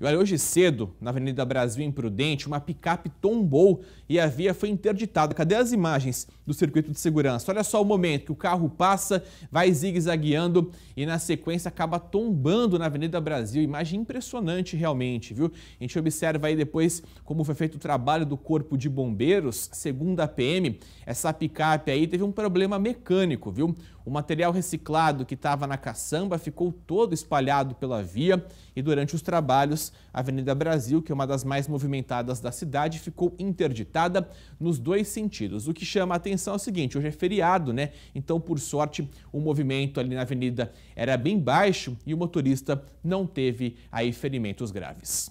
E olha, hoje cedo, na Avenida Brasil Imprudente, uma picape tombou e a via foi interditada. Cadê as imagens do circuito de segurança? Olha só o momento que o carro passa, vai zigue-zagueando e na sequência acaba tombando na Avenida Brasil. Imagem impressionante realmente, viu? A gente observa aí depois como foi feito o trabalho do Corpo de Bombeiros. Segundo a PM, essa picape aí teve um problema mecânico, viu? O material reciclado que estava na caçamba ficou todo espalhado pela via e durante os trabalhos a Avenida Brasil, que é uma das mais movimentadas da cidade, ficou interditada nos dois sentidos. O que chama a atenção é o seguinte: hoje é feriado, né? Então, por sorte, o movimento ali na avenida era bem baixo e o motorista não teve aí ferimentos graves.